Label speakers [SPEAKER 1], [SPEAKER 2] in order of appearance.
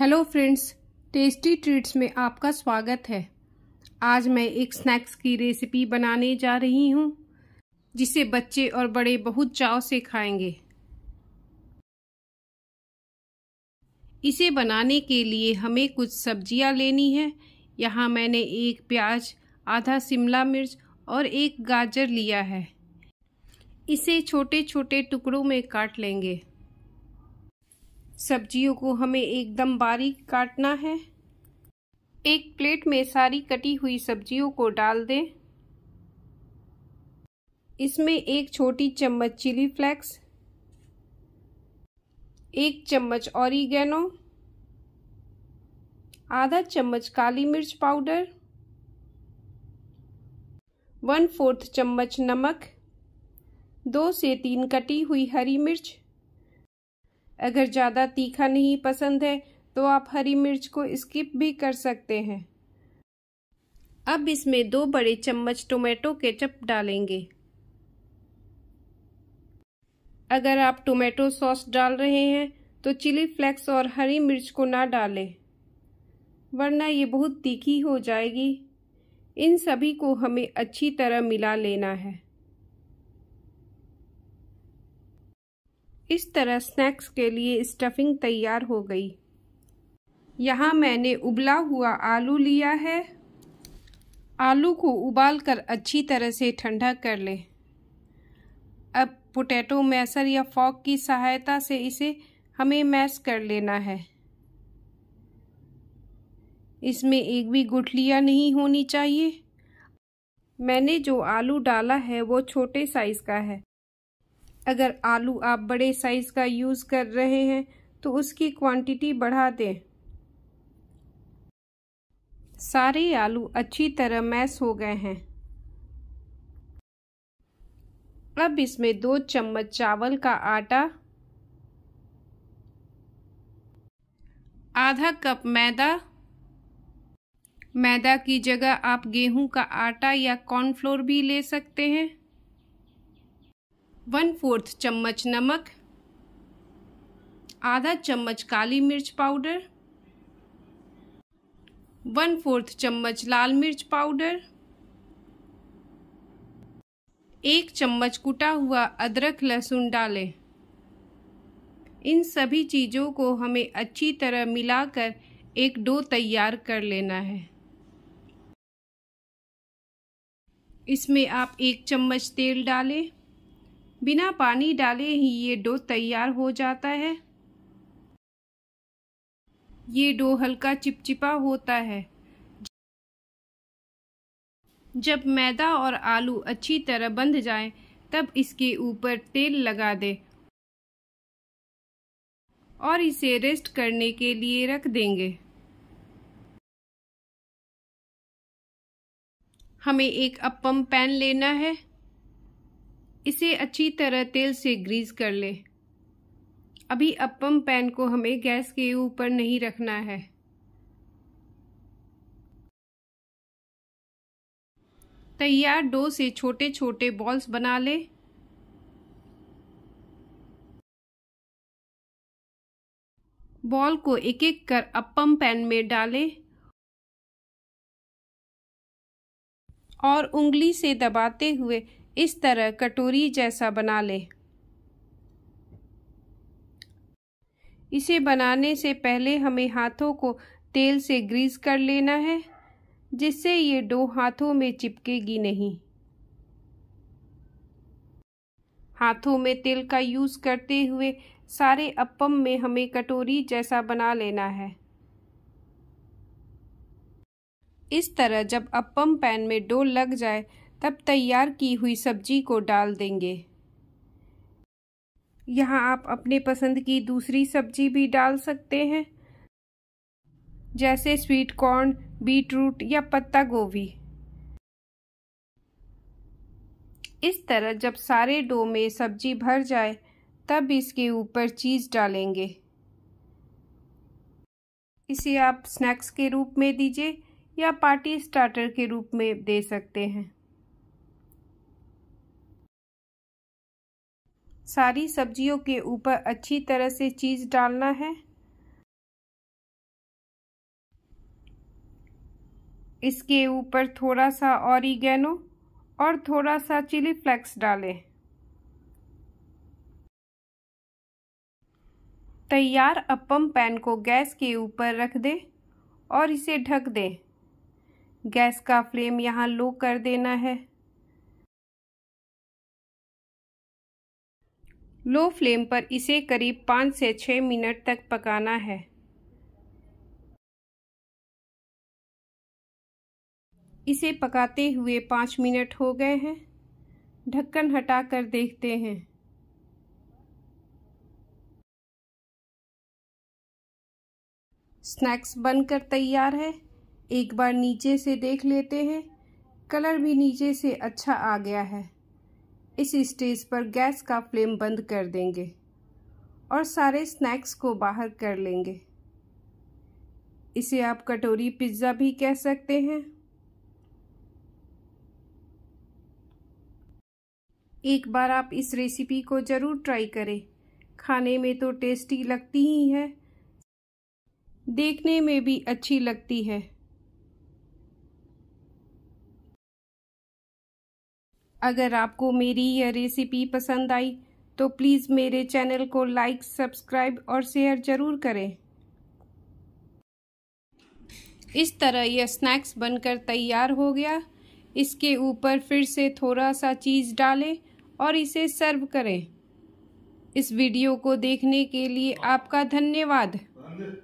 [SPEAKER 1] hello friends tasty treats में आपका स्वागत है आज मैं एक स्नैक्स की रेसिपी बनाने जा रही हूँ जिसे बच्चे और बड़े बहुत चाव से खाएंगे इसे बनाने के लिए हमें कुछ सब्जियाँ लेनी है यहाँ मैंने एक प्याज आधा शिमला मिर्च और एक गाजर लिया है इसे छोटे छोटे टुकड़ों में काट लेंगे सब्जियों को हमें एकदम बारीक काटना है एक प्लेट में सारी कटी हुई सब्जियों को डाल दें इसमें एक छोटी चम्मच चिली फ्लेक्स एक चम्मच ऑरिगेनो आधा चम्मच काली मिर्च पाउडर वन फोर्थ चम्मच नमक दो से तीन कटी हुई हरी मिर्च अगर ज़्यादा तीखा नहीं पसंद है तो आप हरी मिर्च को स्किप भी कर सकते हैं अब इसमें दो बड़े चम्मच टोमेटो केचप डालेंगे अगर आप टोमेटो सॉस डाल रहे हैं तो चिली फ्लेक्स और हरी मिर्च को ना डालें वरना ये बहुत तीखी हो जाएगी इन सभी को हमें अच्छी तरह मिला लेना है इस तरह स्नैक्स के लिए स्टफिंग तैयार हो गई यहाँ मैंने उबला हुआ आलू लिया है आलू को उबाल कर अच्छी तरह से ठंडा कर लें अब पोटैटो मैसर या फॉक की सहायता से इसे हमें मैश कर लेना है इसमें एक भी गुठलियाँ नहीं होनी चाहिए मैंने जो आलू डाला है वो छोटे साइज़ का है अगर आलू आप बड़े साइज़ का यूज़ कर रहे हैं तो उसकी क्वांटिटी बढ़ा दें सारे आलू अच्छी तरह मैश हो गए हैं अब इसमें दो चम्मच चावल का आटा आधा कप मैदा मैदा की जगह आप गेहूं का आटा या कॉर्नफ्लोर भी ले सकते हैं वन फोर्थ चम्मच नमक आधा चम्मच काली मिर्च पाउडर वन फोर्थ चम्मच लाल मिर्च पाउडर एक चम्मच कुटा हुआ अदरक लहसुन डालें इन सभी चीज़ों को हमें अच्छी तरह मिलाकर एक डो तैयार कर लेना है इसमें आप एक चम्मच तेल डालें बिना पानी डाले ही ये डो तैयार हो जाता है ये डो हल्का चिपचिपा होता है जब मैदा और आलू अच्छी तरह बंध जाए तब इसके ऊपर तेल लगा दे और इसे रेस्ट करने के लिए रख देंगे हमें एक अपम पैन लेना है इसे अच्छी तरह तेल से ग्रीस कर ले अभी अपम पैन को हमें गैस के ऊपर नहीं रखना है तैयार डो से छोटे छोटे बॉल्स बना ले बॉल को एक एक कर अपम पैन में डालें और उंगली से दबाते हुए इस तरह कटोरी जैसा बना लें इसे बनाने से पहले हमें हाथों को तेल से ग्रीस कर लेना है जिससे ये डो हाथों में चिपकेगी नहीं हाथों में तेल का यूज़ करते हुए सारे अपम में हमें कटोरी जैसा बना लेना है इस तरह जब अपम पैन में डो लग जाए तब तैयार की हुई सब्जी को डाल देंगे यहाँ आप अपने पसंद की दूसरी सब्जी भी डाल सकते हैं जैसे स्वीट कॉर्न बीट रूट या पत्ता गोभी इस तरह जब सारे डो में सब्जी भर जाए तब इसके ऊपर चीज़ डालेंगे इसे आप स्नैक्स के रूप में दीजिए या पार्टी स्टार्टर के रूप में दे सकते हैं सारी सब्जियों के ऊपर अच्छी तरह से चीज़ डालना है इसके ऊपर थोड़ा सा ऑरिगेनो और थोड़ा सा चिली फ्लेक्स डालें तैयार अपम पैन को गैस के ऊपर रख दें और इसे ढक दें गैस का फ्लेम यहाँ लो कर देना है लो फ्लेम पर इसे करीब पाँच से छः मिनट तक पकाना है इसे पकाते हुए पाँच मिनट हो गए हैं ढक्कन हटा कर देखते हैं स्नैक्स बनकर तैयार है एक बार नीचे से देख लेते हैं कलर भी नीचे से अच्छा आ गया है इस स्टेज पर गैस का फ्लेम बंद कर देंगे और सारे स्नैक्स को बाहर कर लेंगे इसे आप कटोरी पिज्ज़ा भी कह सकते हैं एक बार आप इस रेसिपी को ज़रूर ट्राई करें खाने में तो टेस्टी लगती ही है देखने में भी अच्छी लगती है अगर आपको मेरी यह रेसिपी पसंद आई तो प्लीज़ मेरे चैनल को लाइक सब्सक्राइब और शेयर ज़रूर करें इस तरह यह स्नैक्स बनकर तैयार हो गया इसके ऊपर फिर से थोड़ा सा चीज़ डालें और इसे सर्व करें इस वीडियो को देखने के लिए आपका धन्यवाद